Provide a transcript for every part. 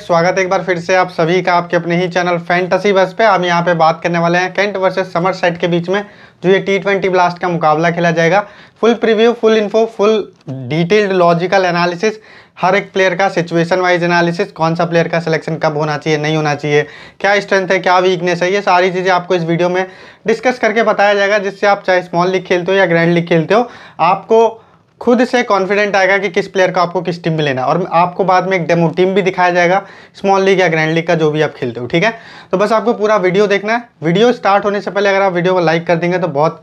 स्वागत एक बार फिर से आप सभी का आपके अपने ही चैनल फैंटसी बस पे हम यहाँ पे बात करने वाले हैं कैंट वर्सेस समर सेट के बीच में जो ये टी ट्वेंटी ब्लास्ट का मुकाबला खेला जाएगा full preview full info full detailed logical analysis हर एक प्लेयर का सिचुएशन वाइज एनालिसिस कौन सा प्लेयर का सिलेक्शन कब होना चाहिए नहीं होना चाहिए क्या स्ट्रेंथ है क्या वीकनेस है ये सारी चीज़ें आपको इस वीडियो में डिस्कस करके बताया जाएगा जिससे आप चाहे स्मॉल लीग खेलते हो या ग्रैंड लीग खेलते हो आपको खुद से कॉन्फिडेंट आएगा कि किस प्लेयर का आपको किस टीम में लेना है और आपको बाद में एक डेमो टीम भी दिखाया जाएगा स्मॉल लीग या ग्रैंड लीग का जो भी आप खेलते हो ठीक है तो बस आपको पूरा वीडियो देखना है वीडियो स्टार्ट होने से पहले अगर आप वीडियो को लाइक कर देंगे तो बहुत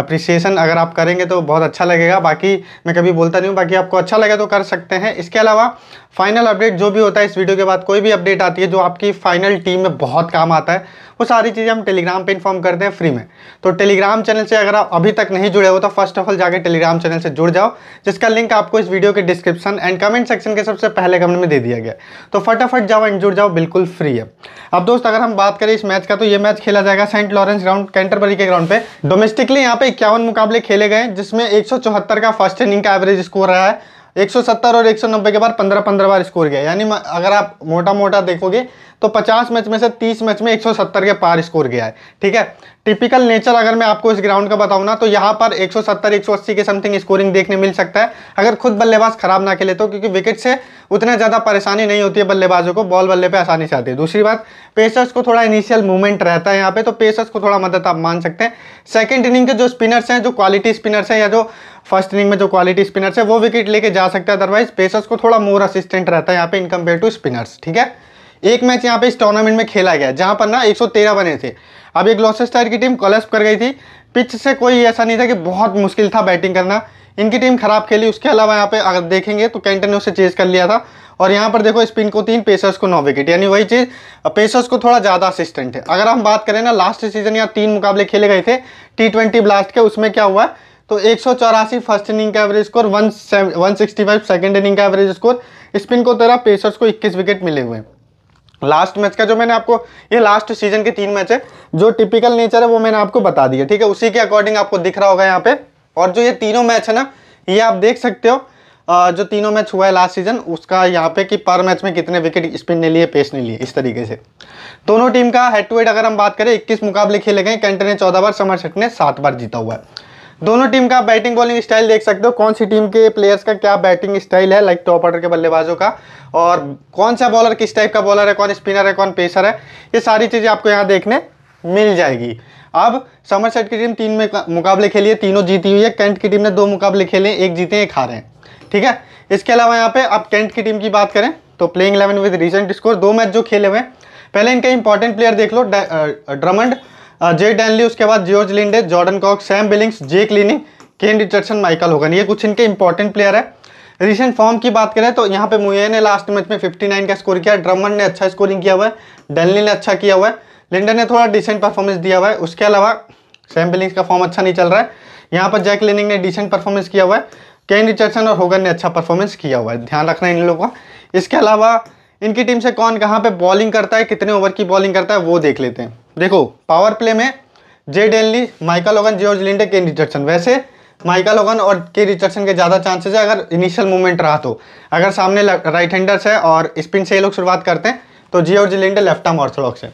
अप्रिसिएशन अगर आप करेंगे तो बहुत अच्छा लगेगा बाकी मैं कभी बोलता नहीं हूँ बाकी आपको अच्छा लगे तो कर सकते हैं इसके अलावा फाइनल अपडेट जो भी होता है इस वीडियो के बाद कोई भी अपडेट आती है जो आपकी फाइनल टीम में बहुत काम आता है वो सारी चीज़ें हम टेलीग्राम पे इन्फॉर्म करते हैं फ्री में तो टेलीग्राम चैनल से अगर आप अभी तक नहीं जुड़े हो तो फर्स्ट ऑफ ऑल जाकर टेलीग्राम चैनल से जुड़ जाओ जिसका लिंक आपको इस वीडियो के डिस्क्रिप्शन एंड कमेंट सेक्शन के सबसे पहले कमेंट में दे दिया गया तो फटाफट जाओ एंड जुड़ जाओ बिल्कुल फ्री है अब दोस्त अगर हम बात करें इस मैच का तो ये मैच खेला जाएगा सेंट लॉरेंस ग्राउंड कैंटरबरी के ग्राउंड पे डोमेस्टिकली यहाँ पे इक्यावन मुकाबले खेले गए जिसमें एक का फर्स्ट इनिंग का एवरेज स्कोर रहा है 170 और 190 के बाद 15 15 बार स्कोर गया यानी अगर आप मोटा मोटा देखोगे तो 50 मैच में से 30 मैच में 170 के पार स्कोर गया है ठीक है टिपिकल नेचर अगर मैं आपको इस ग्राउंड का बताऊँ ना तो यहाँ पर 170 180 के समथिंग स्कोरिंग देखने मिल सकता है अगर खुद बल्लेबाज खराब ना खेले तो क्योंकि विकेट से उतना ज़्यादा परेशानी नहीं होती है बल्लेबाजों को बॉल बल्ले पर आसानी से आती है दूसरी बात पेसर्स को थोड़ा इनिशियल मूवमेंट रहता है यहाँ पे तो पेसर्स को थोड़ा मदद आप मान सकते हैं सेकेंड इनिंग के जो स्पिनर्स हैं जो क्वालिटी स्पिनर्स हैं या जो फर्स्ट इनिंग में जो क्वालिटी स्पिनर्स है वो विकेट लेके जा सकता है अदरवाइज पेसर्स को थोड़ा मोर असिस्टेंट रहता है यहाँ पे इन कम्पेयर टू स्पिनर्स ठीक है एक मैच यहाँ पे इस टूर्नामेंट में खेला गया जहाँ पर ना 113 बने थे अब एक ग्लॉसेस्टर की टीम कलस्प कर गई थी पिच से कोई ऐसा नहीं था कि बहुत मुश्किल था बैटिंग करना इनकी टीम खराब खेली उसके अलावा यहाँ पे अगर देखेंगे तो कैंटन ने उसे चेज कर लिया था और यहाँ पर देखो स्पिन को तीन पेसर्स को नौ विकेट यानी वही चीज़ पेसर्स को थोड़ा ज़्यादा असिस्टेंट है अगर हम बात करें ना लास्ट सीजन यहाँ तीन मुकाबले खेले गए थे टी ट्वेंटी ब्लास्ट के उसमें क्या हुआ तो एक सौ चौरासी फर्स्ट इनिंग का average score one one sixty five second inning का एवरेज स्कोर स्पिन को तेरह पेसर्स को इक्कीस विकेट मिले हुए हैं लास्ट मैच का जो मैंने आपको ये लास्ट सीजन के तीन मैच है जो टिपिकल नेचर है वो मैंने आपको बता दिया ठीक है उसी के अकॉर्डिंग आपको दिख रहा होगा यहाँ पे और जो ये तीनों मैच है ना ये आप देख सकते हो जो तीनों मैच हुआ है लास्ट सीजन उसका यहाँ पे कि पर मैच में कितने विकेट स्पिन ने लिए पेस ने लिए इस तरीके से दोनों टीम का हेड टू हेड अगर हम बात करें 21 मुकाबले खेले गए कैंटर ने 14 बार समर सेट ने सात बार जीता हुआ है दोनों टीम का बैटिंग बॉलिंग स्टाइल देख सकते हो कौन सी टीम के प्लेयर्स का क्या बैटिंग स्टाइल है लाइक टॉप ऑर्डर के बल्लेबाजों का और कौन सा बॉलर किस टाइप का बॉलर है कौन स्पिनर है कौन पेसर है ये सारी चीज़ें आपको यहाँ देखने मिल जाएगी अब समर सेट की टीम तीन में मुकाबले खेली है तीनों जीती हुई है कैंट की टीम ने दो मुकाबले खेले एक जीते एक हारे हैं ठीक है इसके अलावा यहाँ पे अब कैंट की टीम की बात करें तो playing eleven with recent score दो मैच जो खेले हुए हैं पहले इनके इंपॉर्टेंट प्लेयर देख लो ड्रमंड जे डैनली उसके बाद जियोज Linde Jordan Cox Sam Billings J Klinny Kane Richardson Michael Hogan ये कुछ इनके इंपॉर्टेंट प्लेयर है रिसेंट फॉर्म की बात करें तो यहाँ पे मुए ने लास्ट मैच में 59 का स्कोर किया ड्रमन ने अच्छा स्कोरिंग किया हुआ है डेनली ने अच्छा किया हुआ है लिंडन ने थोड़ा डिसेंट परफॉर्मेंस दिया हुआ है उसके अलावा सैम बिलिंग्स का फॉर्म अच्छा नहीं चल रहा है यहाँ पर जैक लिनिंग ने डिसेंट परफॉर्मेंस किया हुआ है केन रिचर्डसन और होगन ने अच्छा परफॉर्मेंस किया हुआ है ध्यान रखना इन लोगों का इसके अलावा इनकी टीम से कौन कहाँ पर बॉलिंग करता है कितने ओवर की बॉलिंग करता है वो देख लेते हैं देखो पावर प्ले में J Denly Michael Hogan George Linde K Richardson वैसे माइकल ओगन और के रिचर्डसन के ज़्यादा चांसेस है अगर इनिशियल मूवमेंट रहा तो अगर सामने राइट हैंडर्स है और स्पिन से ये लोग शुरुआत करते हैं तो George Linde left arm orthodox है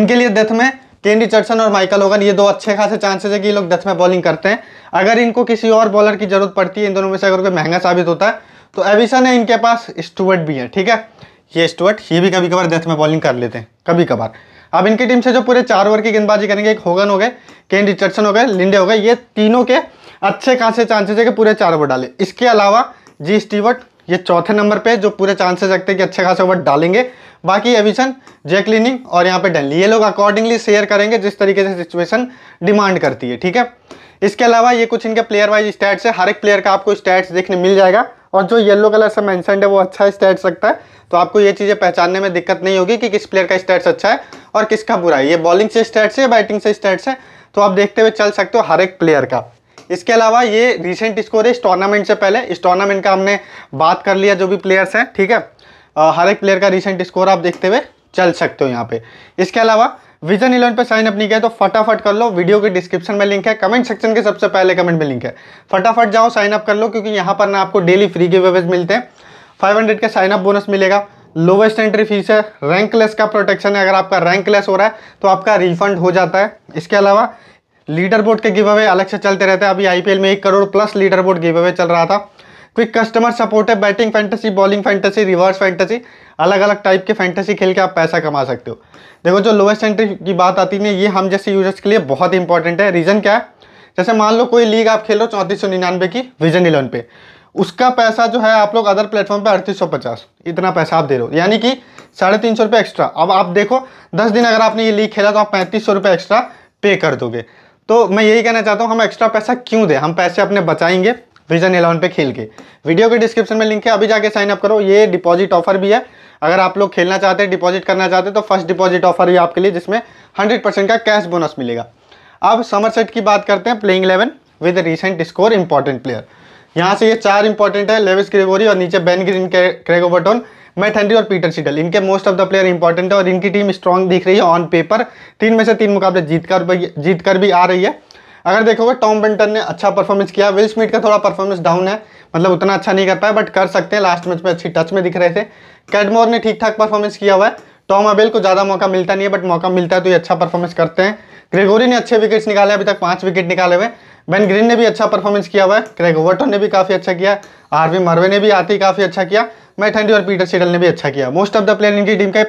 इनके लिए डेथ में केन रिचर्डसन और माइकल ओगन ये दो अच्छे खासे चांसेस है कि ये लोग डेथ में बॉलिंग करते हैं अगर इनको किसी और बॉलर की जरूरत पड़ती है इन दोनों में से अगर कोई महंगा साबित होता है तो एविसन है इनके पास स्टूवर्ट भी है ठीक है ये स्टूवर्ट ये भी कभी कभार डेथ में बॉलिंग कर लेते हैं कभी कभार अब इनकी टीम से जो पूरे चार ओवर की गेंदबाजी करेंगे एक होगन हो गए केन रिचर्डसन हो गए लिंडे हो गए ये तीनों के अच्छे खासे चांसेस है कि पूरे चार ओवर डाले इसके अलावा जी स्टीवर्ट ये चौथे नंबर पे जो पूरे चांसेस रखते हैं कि अच्छे खासे ओवर डालेंगे बाकी एविशन जैकलिनिंग और यहाँ पे डेली ये लोग अकॉर्डिंगली शेयर करेंगे जिस तरीके से सिचुएशन डिमांड करती है ठीक है इसके अलावा ये कुछ इनके प्लेयर वाइज स्टैट्स है हर एक प्लेयर का आपको स्टैट्स देखने मिल जाएगा और जो येलो कलर से मैंशन है वो अच्छा स्टैट्स रखता है तो आपको ये चीज़ें पहचानने में दिक्कत नहीं होगी कि किस प्लेयर का स्टैट्स अच्छा है और किसका बुरा है ये बॉलिंग से स्टैट्स है बैटिंग से स्टैट्स है तो आप देखते हुए चल सकते हो हर एक प्लेयर का इसके अलावा ये रिसेंट स्कोर है इस टूर्नामेंट से पहले इस टूर्नामेंट का हमने बात कर लिया जो भी प्लेयर्स हैं ठीक है हर एक प्लेयर का रिसेंट स्कोर आप देखते हुए चल सकते हो यहाँ पे इसके अलावा विजन इलेवन पे साइन अप नहीं किया तो फटाफट कर लो वीडियो के डिस्क्रिप्शन में लिंक है कमेंट सेक्शन के सबसे पहले कमेंट में लिंक है फटाफट जाओ साइन अप कर लो क्योंकि यहाँ पर ना आपको डेली फ्री के वेवेज मिलते हैं फाइव हंड्रेड का साइन अप बोनस मिलेगा लोवेस्ट एंट्री फीस है रैंकलेस का प्रोटेक्शन है अगर आपका रैंकलेस हो रहा है तो आपका रिफंड हो जाता है इसके अलावा लीडर बोर्ड के गिव अवे अलग से चलते रहते हैं अभी आईपीएल में एक crore plus leaderboard giveaway चल रहा था क्विक कस्टमर सपोर्ट है batting fantasy bowling fantasy reverse fantasy अलग अलग टाइप के फैंटेसी खेल के आप पैसा कमा सकते हो देखो जो लोएस्ट एंट्री की बात आती है ये हम जैसे यूजर्स के लिए बहुत इंपॉर्टेंट है रीज़न क्या है जैसे मान लो कोई लीग आप खेल रहे हो चौंतीस सौ निन्यानवे की विजन इलेवन पे उसका पैसा जो है आप लोग अदर प्लेटफॉर्म पे अड़तीस सौ पचास इतना पैसा आप दे रहे हो यानी कि साढ़े तीन सौ रुपये एक्स्ट्रा अब आप देखो दस दिन अगर आपने ये लीग खेला तो आप पैंतीस सौ रुपये एक्स्ट्रा पे कर दोगे तो मैं यही कहना चाहता हूँ हम एक्स्ट्रा पैसा क्यों दें हम पैसे अपने बचाएंगे विजन इलेवन पे खेल के वीडियो के डिस्क्रिप्शन में लिंक है अभी जाके साइन अप करो ये डिपॉजिट ऑफर भी है अगर आप लोग खेलना चाहते हैं डिपॉजिट करना चाहते हैं तो फर्स्ट डिपॉजिट ऑफर भी आपके लिए जिसमें हंड्रेड परसेंट का कैश बोनस मिलेगा अब समर सेट की बात करते हैं playing eleven with recent score important player यहाँ से ये चार इंपॉर्टेंट है लेविस क्रेगोरी और नीचे Ben Green Craig Overton Matt Henry और पीटर सिडल इनके most of the player important है और इनकी टीम स्ट्रांग दिख रही है ऑन पेपर तीन में से तीन मुकाबले जीत कर जीत कर भी आ रही है अगर देखोगे टॉम बिंटन ने अच्छा परफॉर्मेंस किया विल स्मिथ का थोड़ा परफॉर्मेंस डाउन है मतलब उतना अच्छा नहीं कर पाया बट कर सकते हैं लास्ट मैच में अच्छी टच में दिख रहे थे कैडमोर ने ठीक ठाक परफॉर्मेंस किया हुआ है टॉम अबेल को ज़्यादा मौका मिलता नहीं है बट मौका मिलता है तो ये अच्छा परफॉर्मेंस करते हैं ग्रेगोरी ने अच्छे विकेट्स निकाले अभी तक पाँच विकेट निकाले हुए बेन ग्रीन ने भी अच्छा परफॉर्मेंस किया हुआ है क्रेग ओवर्टन ने भी काफ़ी अच्छा किया आरवी मरवे ने भी आती काफ़ी अच्छा किया मैट हैंडी और पीटर सीडल ने भी अच्छा किया मोस्ट ऑफ द प्लेयर इनकी टीम का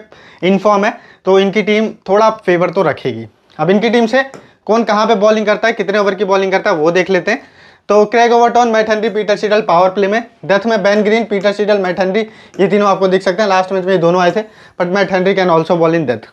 इनफॉर्म है तो इनकी टीम थोड़ा फेवर तो रखेगी अब इनकी टीम से कौन कहाँ पे बॉलिंग करता है कितने ओवर की बॉलिंग करता है वो देख लेते हैं तो Craig Overton Matt Henry Peter Siddle power play में डेथ में Ben Green Peter Siddle Matt Henry ये तीनों आपको देख सकते हैं लास्ट मैच में ये दोनों आए थे but Matt Henry can also bowl in death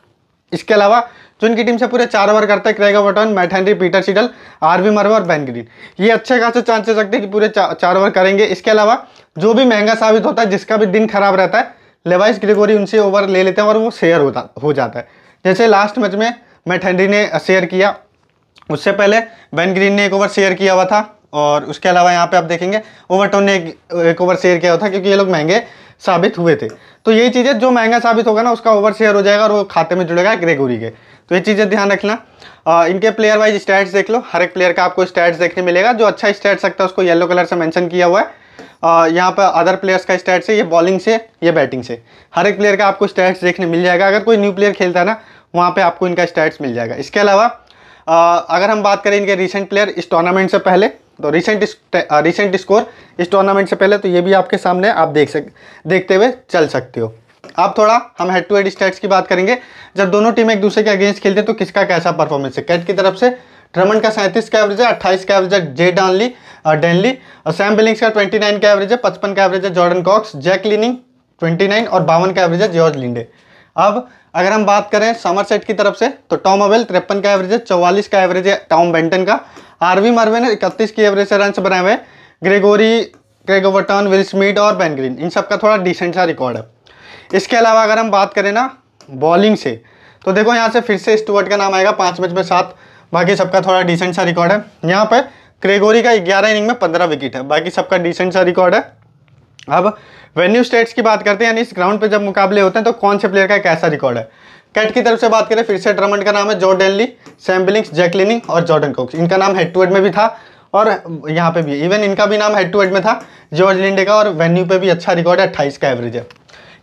इसके अलावा जो इनकी टीम से पूरे चार ओवर करता है Craig Overton Matt Henry Peter Siddle R V Merwe और बैन ग्रीन ये अच्छे खासे चांसेस रखते हैं कि पूरे चार ओवर करेंगे इसके अलावा जो भी महंगा साबित होता है जिसका भी दिन खराब रहता है लेवाइस ग्रिगोरी उनसे ओवर ले लेते हैं और वो शेयर होता हो जाता है जैसे लास्ट मैच में मैट हेनरी ने शेयर किया उससे पहले बेन ग्रीन ने एक ओवर शेयर किया हुआ था और उसके अलावा यहाँ पे आप देखेंगे ओवरटोन ने एक, ओवर शेयर किया हुआ था क्योंकि ये लोग महंगे साबित हुए थे तो यही चीज़ें जो महंगा साबित होगा ना उसका ओवर शेयर हो जाएगा और वो खाते में जुड़ेगा ग्रेगोरी के तो ये चीज़ें ध्यान रखना आ, इनके प्लेयर वाइज स्टैट्स देख लो हर एक प्लेयर का आपको स्टैट्स देखने मिलेगा जो अच्छा स्टैट्स सकता है उसको येलो कलर से मैंशन किया हुआ है यहाँ पर अदर प्लेयर्स का स्टैट्स है ये बॉलिंग से ये बैटिंग से हर एक प्लेयर का आपको स्टैट्स देखने मिल जाएगा अगर कोई न्यू प्लेयर खेलता है ना वहाँ पर आपको इनका स्टैट्स मिल जाएगा इसके अलावा अगर हम बात करें इनके रिसेंट प्लेयर इस टूर्नामेंट से पहले तो रिसेंट रिसेंट स्कोर इस टूर्नामेंट से पहले तो ये भी आपके सामने आप देख सक देखते हुए चल सकते हो अब थोड़ा हम हेड टू हेड स्टैट्स की बात करेंगे जब दोनों टीम एक दूसरे के अगेंस्ट खेलते हैं तो किसका कैसा परफॉर्मेंस है कैट की तरफ से ड्रमन का सैंतीस का एवरेज है अट्ठाईस का एवरेज है जे डॉनली डेनली और सैम बिलिंग्स का ट्वेंटी नाइन का एवरेज है पचपन का एवरेज है Jordan Cox Jack Leaning twenty nine और बावन का एवरेज है जॉर्ज लिंडे अब अगर हम बात करें समर सेट की तरफ से तो टॉम अवेल तिरपन का एवरेज है चौवालीस का एवरेज है टॉम बेंटन का आरवी मरवे ने इकतीस की एवरेज से रन बनाए हुए ग्रेगोरी ग्रेगोवर्टन विल स्मिट और बैन ग्रीन इन सब का थोड़ा डिसेंट सा रिकॉर्ड है इसके अलावा अगर हम बात करें ना बॉलिंग से तो देखो यहाँ से फिर से स्टुअर्ट का नाम आएगा पाँच मैच में सात बाकी सबका थोड़ा डिसेंट सा रिकॉर्ड है यहाँ पर क्रेगोरी का ग्यारह इनिंग में पंद्रह विकेट है बाकी सबका डिसेंट सा रिकॉर्ड है अब वेन्यू स्टेट्स की बात करते हैं यानी इस ग्राउंड पे जब मुकाबले होते हैं तो कौन से प्लेयर का कैसा रिकॉर्ड है कैट की तरफ से बात करें फिर से ड्रमंड का नाम है Jordan Lee Sam Billings Jack Leaning और जॉर्डन कोक्स इनका नाम हेड टू हेड में भी था और यहाँ पे भी इवन इनका भी नाम हेड टू हेड में था जॉर्ज लिंडे का और वेन्यू पे भी अच्छा रिकॉर्ड है अट्ठाईस का एवरेज है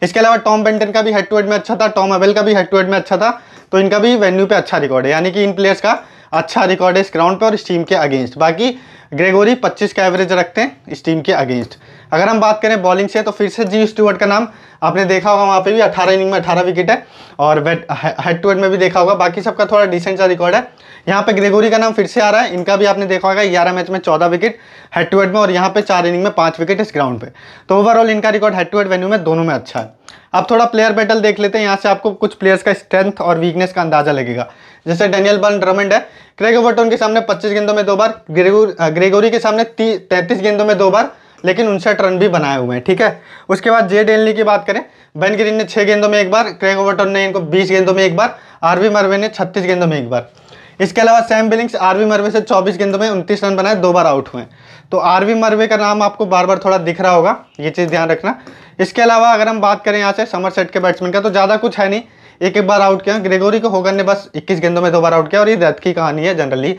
इसके अलावा टॉम बेंटन का भी हेड टू हेड में अच्छा था टॉम अवेल का भी हेड टू हेड में अच्छा था तो इनका भी वेन्यू पे अच्छा रिकॉर्ड है यानी कि इन प्लेयर्स का अच्छा रिकॉर्ड है इस ग्राउंड पे और इस टीम के अगेंस्ट बाकी ग्रेगोरी 25 का एवरेज रखते हैं इस टीम के अगेंस्ट अगर हम बात करें बॉलिंग से तो फिर से जी स्टूअर्ट का नाम आपने देखा होगा वहाँ पे भी 18 इनिंग में 18 विकेट है और वेट हेड टू हेड में भी देखा होगा बाकी सबका थोड़ा डिसेंट सा रिकॉर्ड है यहाँ पे ग्रेगोरी का नाम फिर से आ रहा है इनका भी आपने देखा होगा ग्यारह मैच में चौदह विकेट हेड टू हेड में और यहाँ पे चार इनिंग में पाँच विकेट इस ग्राउंड पर तो ओवरऑल इनका record head to head venue में दोनों में अच्छा है अब थोड़ा प्लेयर बैटल देख लेते हैं यहाँ से आपको कुछ प्लेयर्स का स्ट्रेंथ और वीकनेस का अंदाजा लगेगा जैसे डेनियल बर्न ड्रमंड है क्रेग वर्टोन के सामने 25 गेंदों में दो बार ग्रेगोरी के सामने तैतीस गेंदों में दो बार लेकिन उनसठ रन भी बनाए हुए हैं ठीक है उसके बाद जे डेलनी की बात करें बेन ग्रीन ने छः गेंदों में एक बार क्रेग ओवरटोन ने इनको बीस गेंदों में एक बार आरवी मरवे ने छत्तीस गेंदों में एक बार इसके अलावा सैम बिलिंग्स आरवी मरवे से 24 गेंदों में 29 रन बनाए दो बार आउट हुए तो आरवी मरवे का नाम आपको बार बार थोड़ा दिख रहा होगा ये चीज़ ध्यान रखना इसके अलावा अगर हम बात करें यहाँ से समर सेट के बैट्समैन का तो ज़्यादा कुछ है नहीं एक एक बार आउट किया ग्रेगोरी को होगन ने बस 21 गेंदों में दो बार आउट किया और ये डेथ की कहानी है जनरली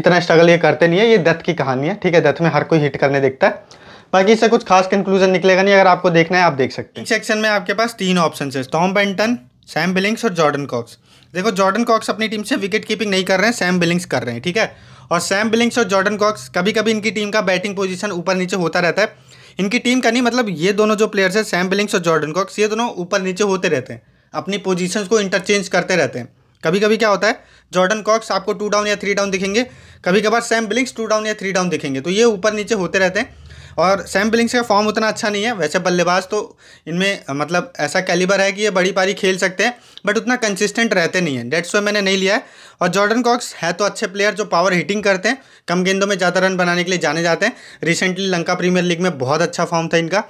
इतना स्ट्रगल ये करते नहीं है ये डेथ की कहानी है ठीक है डेथ में हर कोई हिट करने देखता है बाकी इससे कुछ खास कंक्लूजन निकलेगा नहीं अगर आपको देखना है आप देख सकते हैं सेक्शन में आपके पास तीन ऑप्शन है टॉम बेंटन सैम बिलिंग्स और जॉर्डन कॉक्स देखो जॉर्डन कॉक्स अपनी टीम से विकेट कीपिंग नहीं कर रहे हैं सैम बिलिंग्स कर रहे हैं ठीक है और सैम बिलिंग्स और जॉर्डन कॉक्स कभी कभी इनकी टीम का बैटिंग पोजीशन ऊपर नीचे होता रहता है इनकी टीम का नहीं मतलब ये दोनों जो प्लेयर्स हैं सैम बिलिंग्स और जॉर्डन कॉक्स ये दोनों ऊपर नीचे होते रहते हैं अपनी पोजीशंस को इंटरचेंज करते रहते हैं कभी कभी क्या होता है जॉर्डन कॉक्स आपको टू डाउन या थ्री डाउन दिखेंगे कभी कभार सैम बिलिंग्स टू डाउन या थ्री डाउन दिखेंगे तो ये ऊपर नीचे होते रहते हैं और सैम बिलिंग्स का फॉर्म उतना अच्छा नहीं है वैसे बल्लेबाज तो इनमें मतलब ऐसा कैलिबर है कि ये बड़ी पारी खेल सकते हैं बट उतना कंसिस्टेंट रहते नहीं है डेट्स वे मैंने नहीं लिया है और जॉर्डन कॉक्स है तो अच्छे प्लेयर जो पावर हिटिंग करते हैं कम गेंदों में ज़्यादा रन बनाने के लिए जाने जाते हैं रिसेंटली लंका प्रीमियर लीग में बहुत अच्छा फॉर्म था इनका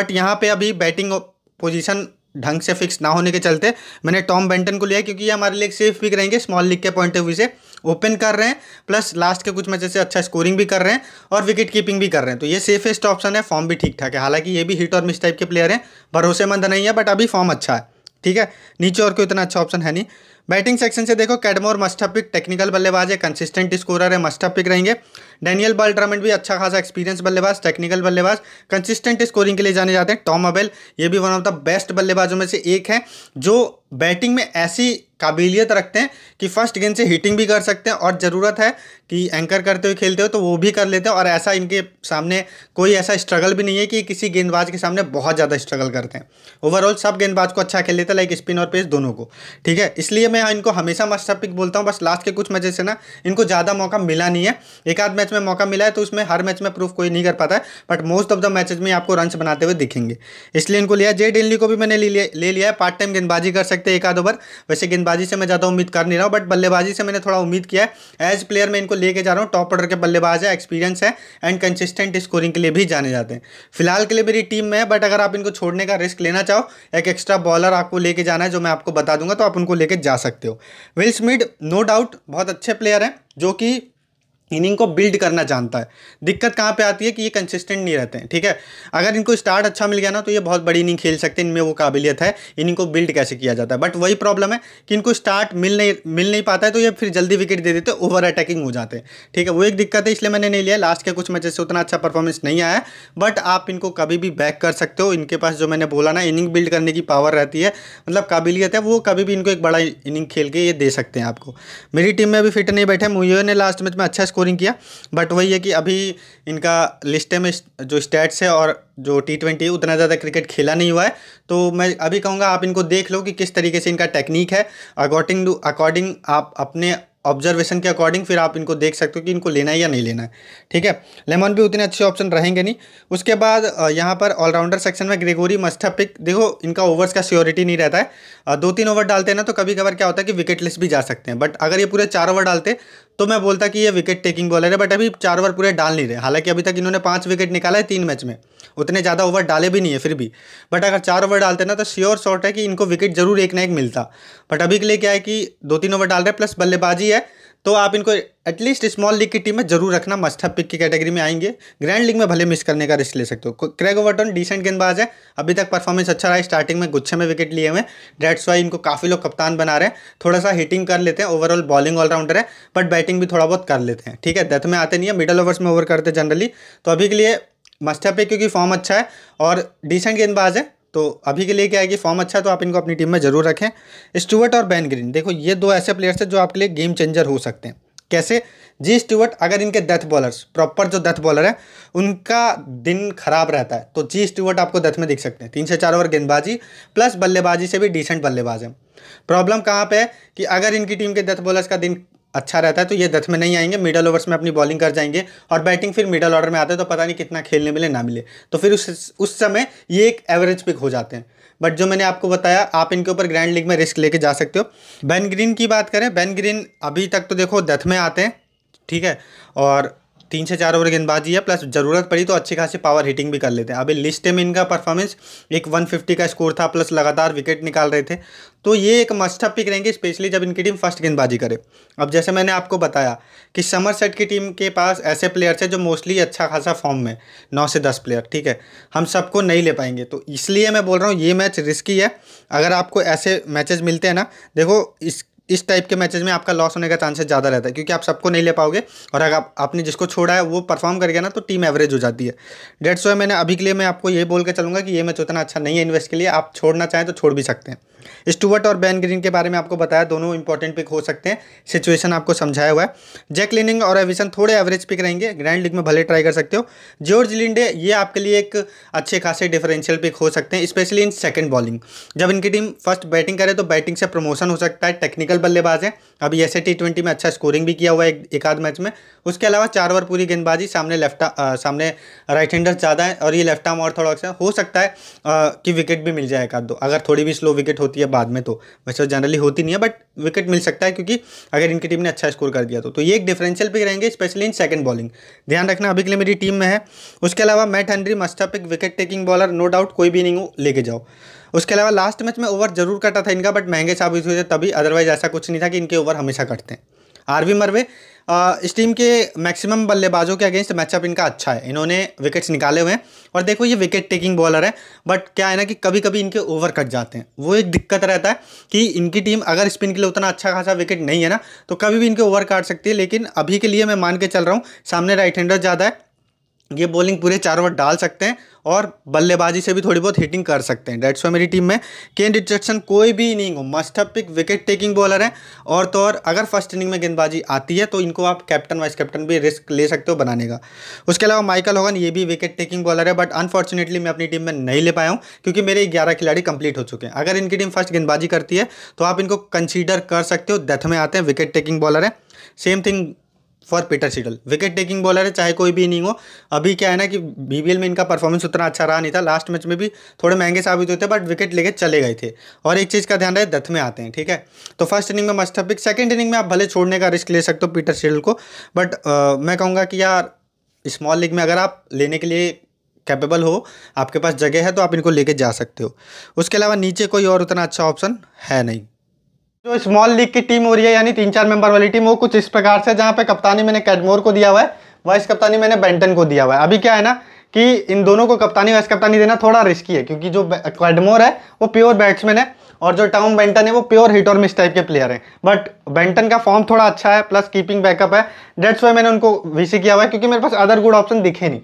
बट यहाँ पर अभी बैटिंग पोजिशन ढंग से फिक्स ना होने के चलते मैंने टॉम बेंटन को लिया क्योंकि ये हमारे लिए सेफ पिक रहेंगे स्मॉल लीग के पॉइंट ऑफ व्यू से ओपन कर रहे हैं प्लस लास्ट के कुछ मैचेस से अच्छा स्कोरिंग भी कर रहे हैं और विकेट कीपिंग भी कर रहे हैं तो ये सेफेस्ट ऑप्शन है फॉर्म भी ठीक ठाक है हालांकि ये भी हिट और मिस टाइप के प्लेयर हैं भरोसेमंद नहीं है बट अभी फॉर्म अच्छा है ठीक है नीचे और कोई इतना अच्छा ऑप्शन है नहीं बैटिंग सेक्शन से देखो कैडमोर मस्टअपिक पिक टेक्निकल बल्लेबाज है कंसिस्टेंट स्कोरर है मस्टअपिक पिक रहेंगे डैनियल बल्ट्रामेंट भी अच्छा खासा एक्सपीरियंस बल्लेबाज टेक्निकल बल्लेबाज कंसिस्टेंट स्कोरिंग के लिए जाने जाते हैं टॉम अबेल ये भी वन ऑफ द बेस्ट बल्लेबाजों में से एक है जो बैटिंग में ऐसी काबिलियत रखते हैं कि फर्स्ट गेंद से हिटिंग भी कर सकते हैं और ज़रूरत है कि एंकर करते हुए खेलते हो तो वो भी कर लेते हैं और ऐसा इनके सामने कोई ऐसा स्ट्रगल भी नहीं है कि किसी गेंदबाज के सामने बहुत ज़्यादा स्ट्रगल करते हैं ओवरऑल सब गेंदबाज को अच्छा खेल लेते हैं लाइक स्पिन और पेस दोनों को ठीक है इसलिए मैं इनको हमेशा मस्टर पिक बोलता हूँ बस लास्ट के कुछ मैचेस से ना इनको ज़्यादा मौका मिला नहीं है एक आध मैच में मौका मिला है तो उसमें हर मैच में प्रूफ कोई नहीं कर पाता है but most of the matches में आपको रन बनाते हुए दिखेंगे इसलिए इनको लिया जे इनली को भी मैंने ले लिया ले लिया है पार्ट टाइम गेंदबाजी कर सकते हैं एक आध ओवर वैसे गेंदबाजी से मैं ज़्यादा उम्मीद कर नहीं रहा हूँ बट बल्लेबाजी से मैंने थोड़ा उम्मीद किया है एज प्लेयर मैं इनको लेके जा रहा हूँ टॉप ऑर्डर के बल्लेबाज है एक्सपीरियंस है एंड कंसिस्टेंट स्कोरिंग के लिए भी जाने जाते हैं फिलहाल के लिए मेरी टीम में है बट अगर आप इनको छोड़ने का रिस्क लेना चाहो एक एक्स्ट्रा बॉलर आपको लेके जाना है जो मैं आपको बता दूंगा तो आप उनको लेके जा सकते हो विल स्मिड नो डाउट बहुत अच्छे प्लेयर हैं जो कि इनिंग को बिल्ड करना जानता है दिक्कत कहाँ पे आती है कि ये कंसिस्टेंट नहीं रहते हैं ठीक है अगर इनको स्टार्ट अच्छा मिल गया ना तो ये बहुत बड़ी इनिंग खेल सकते हैं इनमें वो काबिलियत है इनिंग को बिल्ड कैसे किया जाता है बट वही प्रॉब्लम है कि इनको स्टार्ट मिल नहीं मिल नहीं पाता है तो ये फिर जल्दी विकेट दे देते ओवर अटैकिंग हो जाते हैं ठीक है वो एक दिक्कत है इसलिए मैंने नहीं लिया लास्ट के कुछ मैचेस से उतना अच्छा परफॉर्मेंस नहीं आया बट आप इनको कभी भी बैक कर सकते हो इनके पास जो मैंने बोला ना इनिंग बिल्ड करने की पावर रहती है मतलब काबिलियत है वो कभी भी इनको एक बड़ा इनिंग खेल के ये दे सकते हैं आपको मेरी टीम में अभी फिट नहीं बैठे मुयो ने लास्ट मैच में अच्छा स्कोर स्कोरिंग किया बट वही है कि अभी इनका लिस्टे में जो स्टैट्स है और जो टी ट्वेंटी उतना ज़्यादा क्रिकेट खेला नहीं हुआ है तो मैं अभी कहूँगा आप इनको देख लो कि किस तरीके से इनका टेक्निक है अकॉर्डिंग टू अकॉर्डिंग आप अपने ऑब्जर्वेशन के अकॉर्डिंग फिर आप इनको देख सकते हो कि इनको लेना है या नहीं लेना है ठीक है लेमन भी उतने अच्छे ऑप्शन रहेंगे नहीं उसके बाद यहाँ पर ऑलराउंडर सेक्शन में ग्रेगोरी मस्था पिक देखो इनका ओवर्स का सियोरिटी नहीं रहता है दो तीन ओवर डालते हैं ना तो कभी कभार क्या होता है कि लिस्ट भी जा सकते हैं बट अगर ये पूरे चार ओवर डालते तो मैं बोलता कि ये विकेट टेकिंग बॉलर है बट अभी चार ओवर पूरे डाल नहीं रहे हालांकि अभी तक इन्होंने पाँच विकेट निकाला है तीन मैच में उतने ज़्यादा ओवर डाले भी नहीं है फिर भी बट अगर चार ओवर डालते ना तो श्योर शॉट है कि इनको विकेट जरूर एक ना एक मिलता बट अभी के लिए क्या है कि दो तीन ओवर डाल रहे हैं प्लस बल्लेबाजी है तो आप इनको एटलीस्ट स्मॉल लीग की टीम में जरूर रखना मस्ट पिक की कैटेगरी में आएंगे ग्रैंड लीग में भले मिस करने का रिस्क ले सकते हो क्रेग ओवरटन डिसेंट गेंदबाज है अभी तक परफॉर्मेंस अच्छा रहा है स्टार्टिंग में गुच्छे में विकेट लिए हुए डेट्स वाई इनको काफ़ी लोग कप्तान बना रहे हैं थोड़ा सा हिटिंग कर लेते हैं ओवरऑल बॉलिंग ऑलराउंडर है बट बैटिंग भी थोड़ा बहुत कर लेते हैं ठीक है डेथ में आते नहीं है मिडल ओवर्स में ओवर करते जनरली तो अभी के लिए मस्ट है क्योंकि फॉर्म अच्छा है और डिसेंट गेंदबाज है तो अभी के लिए क्या है कि फॉर्म अच्छा है तो आप इनको अपनी टीम में जरूर रखें स्टूवर्ट और बैन ग्रीन देखो ये दो ऐसे प्लेयर्स हैं जो आपके लिए गेम चेंजर हो सकते हैं कैसे जी स्टीवर्ट अगर इनके डेथ बॉलर्स प्रॉपर जो डेथ बॉलर हैं उनका दिन खराब रहता है तो जी स्टीवर्ट आपको डेथ में दिख सकते हैं तीन से चार ओवर गेंदबाजी प्लस बल्लेबाजी से भी डिसेंट बल्लेबाज है प्रॉब्लम कहाँ पे है कि अगर इनकी टीम के डेथ बॉलर्स का दिन अच्छा रहता है तो ये दथ में नहीं आएंगे मिडल ओवर्स में अपनी बॉलिंग कर जाएंगे और बैटिंग फिर मिडल ऑर्डर में आते हैं तो पता नहीं कितना खेलने मिले ना मिले तो फिर उस उस समय ये एक एवरेज पिक हो जाते हैं बट जो मैंने आपको बताया आप इनके ऊपर ग्रैंड लीग में रिस्क लेके जा सकते हो बैन ग्रीन की बात करें बैन ग्रीन अभी तक तो देखो दथ में आते हैं ठीक है और तीन से चार ओवर गेंदबाजी है प्लस ज़रूरत पड़ी तो अच्छी खासी पावर हिटिंग भी कर लेते हैं अभी लिस्ट में इनका परफॉर्मेंस एक 150 का स्कोर था प्लस लगातार विकेट निकाल रहे थे तो ये एक मस्टअप पिक रहेंगे स्पेशली जब इनकी टीम फर्स्ट गेंदबाजी करे अब जैसे मैंने आपको बताया कि समर सेट की टीम के पास ऐसे प्लेयर्स हैं जो मोस्टली अच्छा खासा फॉर्म में नौ से दस प्लेयर ठीक है हम सबको नहीं ले पाएंगे तो इसलिए मैं बोल रहा हूँ ये मैच रिस्की है अगर आपको ऐसे मैचेज मिलते हैं ना देखो इस इस टाइप के मैचेज में आपका लॉस होने का चांसेस ज़्यादा रहता है क्योंकि आप सबको नहीं ले पाओगे और अगर आप, आपने जिसको छोड़ा है वो परफॉर्म कर गया ना तो टीम एवरेज हो जाती है डेढ़ सौ मैंने अभी के लिए मैं आपको ये बोल के चलूँगा कि ये मैच उतना अच्छा नहीं है इन्वेस्ट के लिए आप छोड़ना चाहें तो छोड़ भी सकते हैं स्टूवर्ट और बैन ग्रीन के बारे में आपको बताया दोनों इंपॉर्टेंट पिक हो सकते हैं सिचुएशन आपको समझाया हुआ है जैक लिनिंग और एविसन थोड़े एवरेज पिक रहेंगे ग्रैंड लीग में भले ट्राई कर सकते हो जॉर्ज लिंडे ये आपके लिए एक अच्छे खासे डिफरेंशियल पिक हो सकते हैं स्पेशली इन सेकेंड बॉलिंग जब इनकी टीम फर्स्ट बैटिंग करे तो बैटिंग से प्रमोशन हो सकता है टेक्निकल बल्लेबाज है अभी ऐसे टी ट्वेंटी में अच्छा स्कोरिंग भी किया हुआ है एक, आध मैच में उसके अलावा चार ओवर पूरी गेंदबाजी सामने लेफ्ट सामने राइट हैंडर ज़्यादा है और ये लेफ्ट आर्म ऑर्थोडॉक्स है हो सकता है आ, कि विकेट भी मिल जाए एक आध दो अगर थोड़ी भी स्लो विकेट होती है बाद में तो वैसे जनरली तो होती नहीं है बट विकेट मिल सकता है क्योंकि अगर इनकी टीम ने अच्छा स्कोर कर दिया तो, तो ये एक डिफरेंशियल पिक रहेंगे स्पेशली इन सेकंड बॉलिंग ध्यान रखना अभी के लिए मेरी टीम में है उसके अलावा Matt Henry must pick wicket taking bowler no doubt कोई भी नहीं हो लेके जाओ उसके अलावा लास्ट मैच में ओवर जरूर कटा था इनका बट महंगे साबित हुए थे तभी अदरवाइज ऐसा कुछ नहीं था कि इनके ओवर हमेशा कटते हैं आरवी मरवे इस टीम के मैक्सिमम बल्लेबाजों के अगेंस्ट मैचअप इनका अच्छा है इन्होंने विकेट्स निकाले हुए हैं और देखो ये विकेट टेकिंग बॉलर है बट क्या है ना कि कभी कभी इनके ओवर कट जाते हैं वो एक दिक्कत रहता है कि इनकी टीम अगर स्पिन के लिए उतना अच्छा खासा विकेट नहीं है ना तो कभी भी इनके ओवर काट सकती है लेकिन अभी के लिए मैं मान के चल रहा हूँ सामने राइट हैंडर ज़्यादा है ये बॉलिंग पूरे चार ओवर डाल सकते हैं और बल्लेबाजी से भी थोड़ी बहुत हिटिंग कर सकते हैं डेट्स वाई मेरी टीम में केन रिचर्डसन कोई भी इनिंग हो must pick wicket taking bowler है और तो और अगर फर्स्ट इनिंग में गेंदबाजी आती है तो इनको आप कैप्टन वाइस कैप्टन भी रिस्क ले सकते हो बनाने का उसके अलावा माइकल होगन ये भी विकेट टेकिंग बॉलर है बट अनफॉर्चुनेटली मैं अपनी टीम में नहीं ले पाया हूँ क्योंकि मेरे ग्यारह खिलाड़ी कंप्लीट हो चुके हैं अगर इनकी टीम फर्स्ट गेंदबाजी करती है तो आप इनको कंसिडर कर सकते हो डेथ में आते हैं विकेट टेकिंग बॉलर है same thing for Peter Siddle wicket taking bowler है चाहे कोई भी इनिंग हो अभी क्या है ना कि बीबीएल में इनका परफॉर्मेंस उतना अच्छा रहा नहीं था लास्ट मैच में भी थोड़े महंगे साबित हुए थे बट विकेट लेके चले गए थे और एक चीज़ का ध्यान रहे दथ में आते हैं ठीक है तो फर्स्ट इनिंग में मस्ट पिक सेकेंड इनिंग में आप भले छोड़ने का रिस्क ले सकते हो पीटर सिडल को बट आ, मैं कहूँगा कि यार स्मॉल लीग में अगर आप लेने के लिए कैपेबल हो आपके पास जगह है तो आप इनको लेके जा सकते हो उसके अलावा नीचे कोई और उतना अच्छा ऑप्शन है नहीं जो स्मॉल लीग की टीम हो रही है यानी तीन चार मेंबर वाली टीम वो कुछ इस प्रकार से जहाँ पे कप्तानी मैंने कैडमोर को दिया हुआ है वाइस कप्तानी मैंने बेंटन को दिया हुआ है अभी क्या है ना कि इन दोनों को कप्तानी वाइस कप्तानी देना थोड़ा रिस्की है क्योंकि जो कैडमोर है वो प्योर बैट्समैन है और जो टाउन बेंटन है वो प्योर हिट और मिस टाइप के प्लेयर हैं बट बेंटन का फॉर्म थोड़ा अच्छा है प्लस कीपिंग बैकअप है डेट्स वाई मैंने उनको वीसी किया हुआ है क्योंकि मेरे पास अदर गुड ऑप्शन दिखे नहीं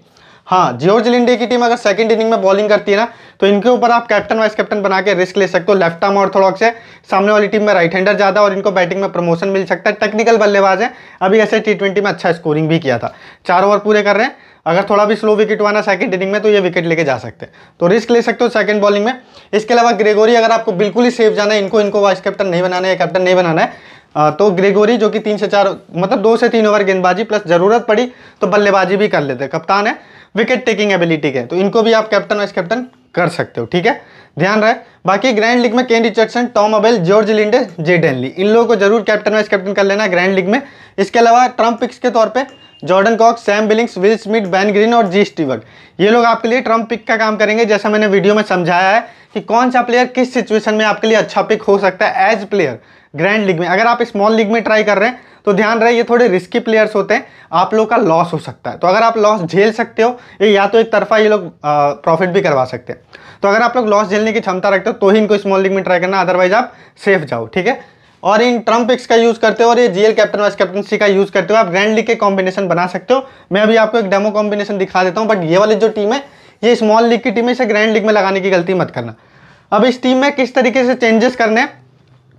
हाँ जॉर्ज लिंडे की टीम अगर सेकंड इनिंग में बॉलिंग करती है ना तो इनके ऊपर आप कैप्टन वाइस कैप्टन बना के रिस्क ले सकते हो लेफ्ट आर्म ऑर्थोडॉक्स है सामने वाली टीम में राइट हैंडर ज़्यादा और इनको बैटिंग में प्रमोशन मिल सकता है टेक्निकल बल्लेबाज है अभी ऐसे टी में अच्छा स्कोरिंग भी किया था चार ओवर पूरे कर रहे हैं अगर थोड़ा भी स्लो विकेट हुआ ना सेकंड इनिंग में तो ये विकेट लेके जा सकते हैं तो रिस्क ले सकते हो सेकंड बॉलिंग में इसके अलावा ग्रेगोरी अगर आपको बिल्कुल ही सेफ जाना है इनको इनको वाइस कैप्टन नहीं बनाना है कैप्टन नहीं बनाना है तो ग्रेगोरी जो कि तीन से चार मतलब दो से तीन ओवर गेंदबाजी प्लस ज़रूरत पड़ी तो बल्लेबाजी भी कर लेते कप्तान है विकेट टेकिंग एबिलिटी के तो इनको भी आप कैप्टन वाइस कैप्टन कर सकते हो ठीक है ध्यान रहे बाकी ग्रैंड लीग में Kane Richardson Tom Abell George Linde J Denly इन लोगों को जरूर कैप्टन वाइस कैप्टन कर लेना ग्रैंड लीग में इसके अलावा ट्रम्प पिक्स के तौर पे Jordan Cox Sam Billings Will Smith Ben Green और जी स्टीवर्ट ये लोग आपके लिए ट्रम्प पिक का काम करेंगे जैसा मैंने वीडियो में समझाया है कि कौन सा प्लेयर किस सिचुएशन में आपके लिए अच्छा पिक हो सकता है एज प्लेयर ग्रैंड लीग में अगर आप स्मॉल लीग में ट्राई कर रहे हैं तो ध्यान रहे ये थोड़े रिस्की प्लेयर्स होते हैं आप लोग का लॉस हो सकता है तो अगर आप लॉस झेल सकते हो ये या तो एक तरफा ये लोग प्रॉफिट भी करवा सकते हैं तो अगर आप लोग लॉस झेलने की क्षमता रखते हो तो ही इनको स्मॉल लीग में ट्राई करना अदरवाइज आप सेफ जाओ ठीक है और इन ट्रम्प पिक्स का यूज़ करते हो और ये जीएल कैप्टन वाइस कैप्टनसी का यूज़ करते हो आप ग्रैंड लीग के कॉम्बिनेशन बना सकते हो मैं अभी आपको एक डेमो कॉम्बिनेशन दिखा देता हूँ बट ये वाली जो टीम है ये स्मॉल लीग की टीम है इसे ग्रैंड लीग में लगाने की गलती मत करना अब इस टीम में किस तरीके से चेंजेस करने हैं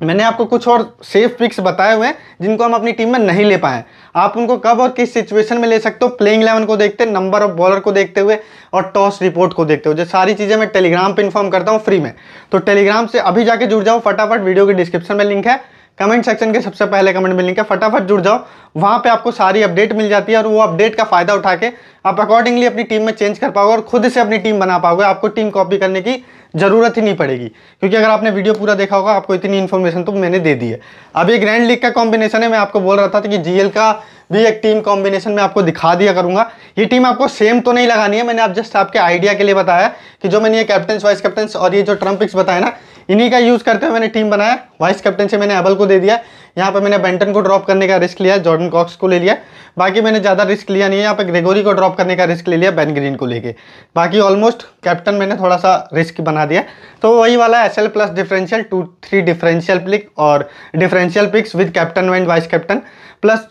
मैंने आपको कुछ और सेफ पिक्स बताए हुए हैं जिनको हम अपनी टीम में नहीं ले पाए आप उनको कब और किस सिचुएशन में ले सकते हो प्लेइंग इलेवन को देखते नंबर ऑफ बॉलर को देखते हुए और टॉस रिपोर्ट को देखते हुए जो सारी चीज़ें मैं टेलीग्राम पर इन्फॉर्म करता हूँ फ्री में तो टेलीग्राम से अभी जाके जुड़ जाओ फटाफट वीडियो के डिस्क्रिप्शन में लिंक है कमेंट सेक्शन के सबसे पहले कमेंट में लिंक है फटाफट जुड़ जाओ वहाँ पे आपको सारी अपडेट मिल जाती है और वो अपडेट का फ़ायदा उठा के आप अकॉर्डिंगली अपनी टीम में चेंज कर पाओगे और खुद से अपनी टीम बना पाओगे आपको टीम कॉपी करने की ज़रूरत ही नहीं पड़ेगी क्योंकि अगर आपने वीडियो पूरा देखा होगा आपको इतनी इन्फॉर्मेशन तो मैंने दे दी है अब ये ग्रैंड लीग का कॉम्बिनेशन है मैं आपको बोल रहा था कि जीएल का भी एक टीम कॉम्बिनेशन में आपको दिखा दिया करूंगा ये टीम आपको सेम तो नहीं लगानी है मैंने आप जस्ट आपके आइडिया के लिए बताया कि जो मैंने ये कैप्टन वाइस कैप्टन और ये जो ट्रम्पिक्स बताया ना इन्हीं का यूज़ करते हुए मैंने टीम बनाया वाइस कैप्टन से मैंने एबल को दे दिया यहाँ पर मैंने बेंटन को ड्रॉप करने का रिस्क लिया जॉर्डन कॉक्स को ले लिया बाकी मैंने ज़्यादा रिस्क लिया नहीं है यहाँ पर ग्रेगोरी को ड्रॉप करने का रिस्क ले लिया बैन ग्रीन को लेके बाकी ऑलमोस्ट कैप्टन मैंने थोड़ा सा रिस्क बना दिया तो वही वाला S L plus differential two three differential pick और differential picks with captain and vice captain plus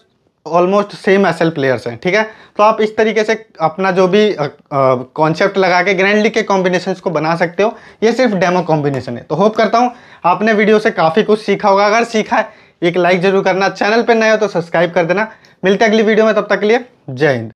almost same as players हैं ठीक है तो आप इस तरीके से अपना जो भी कॉन्सेप्ट लगा के ग्रैंड लीग के कॉम्बिनेशन को बना सकते हो ये सिर्फ डेमो कॉम्बिनेशन है तो होप करता हूँ आपने वीडियो से काफ़ी कुछ सीखा होगा अगर सीखा है एक लाइक जरूर करना चैनल पर नए हो तो सब्सक्राइब कर देना मिलते अगली वीडियो में तब तक के लिए जय हिंद